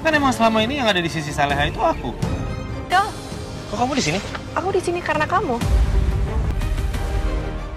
Kan emang selama ini yang ada di sisi Saleha itu aku. Kau. Kok kamu di sini? Aku di sini karena kamu.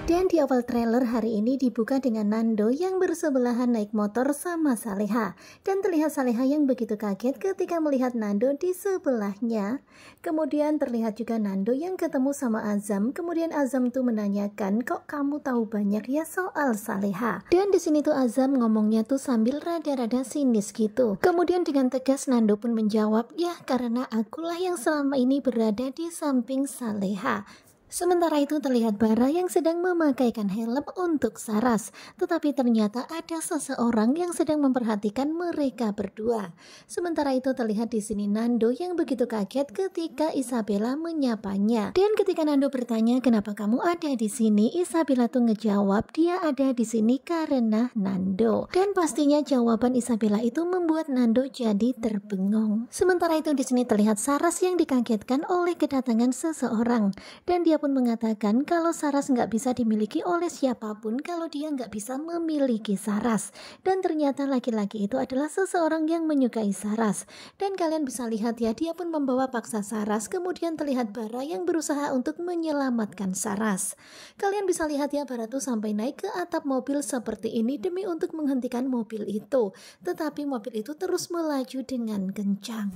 Dan di awal trailer hari ini dibuka dengan Nando yang bersebelahan naik motor sama Saleha. Dan terlihat Saleha yang begitu kaget ketika melihat Nando di sebelahnya. Kemudian terlihat juga Nando yang ketemu sama Azam. Kemudian Azam tuh menanyakan, kok kamu tahu banyak ya soal Saleha? Dan di sini tuh Azam ngomongnya tuh sambil rada-rada sinis gitu. Kemudian dengan tegas Nando pun menjawab, ya karena akulah yang selama ini berada di samping Saleha. Sementara itu terlihat Bara yang sedang memakaikan helm untuk Saras, tetapi ternyata ada seseorang yang sedang memperhatikan mereka berdua. Sementara itu terlihat di sini Nando yang begitu kaget ketika Isabella menyapanya. Dan ketika Nando bertanya kenapa kamu ada di sini, Isabella tuh ngejawab dia ada di sini karena Nando. Dan pastinya jawaban Isabella itu membuat Nando jadi terbengong. Sementara itu di sini terlihat Saras yang dikagetkan oleh kedatangan seseorang dan dia pun mengatakan kalau Saras nggak bisa dimiliki oleh siapapun kalau dia nggak bisa memiliki Saras. Dan ternyata laki-laki itu adalah seseorang yang menyukai Saras. Dan kalian bisa lihat ya, dia pun membawa paksa Saras, kemudian terlihat Bara yang berusaha untuk menyelamatkan Saras. Kalian bisa lihat ya, Bara tuh sampai naik ke atap mobil seperti ini demi untuk menghentikan mobil itu. Tetapi mobil itu terus melaju dengan kencang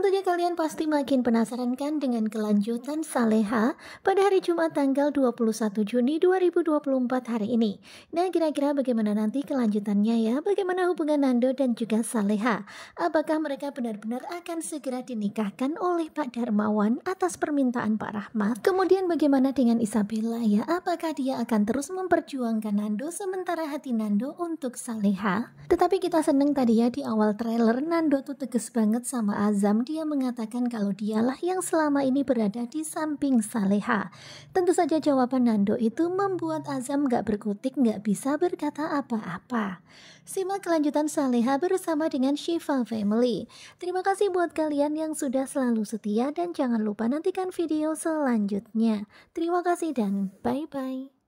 tentunya kalian pasti makin penasaran kan dengan kelanjutan Saleha pada hari Jumat tanggal 21 Juni 2024 hari ini. Nah, kira-kira bagaimana nanti kelanjutannya ya? Bagaimana hubungan Nando dan juga Saleha? Apakah mereka benar-benar akan segera dinikahkan oleh Pak Darmawan atas permintaan Pak Rahmat? Kemudian bagaimana dengan Isabella ya? Apakah dia akan terus memperjuangkan Nando sementara hati Nando untuk Saleha? Tetapi kita seneng tadi ya di awal trailer Nando tuh tegas banget sama Azam dia mengatakan kalau dialah yang selama ini berada di samping Saleha. Tentu saja jawaban Nando itu membuat Azam gak berkutik gak bisa berkata apa-apa. Simak kelanjutan Saleha bersama dengan Shiva Family. Terima kasih buat kalian yang sudah selalu setia dan jangan lupa nantikan video selanjutnya. Terima kasih dan bye-bye.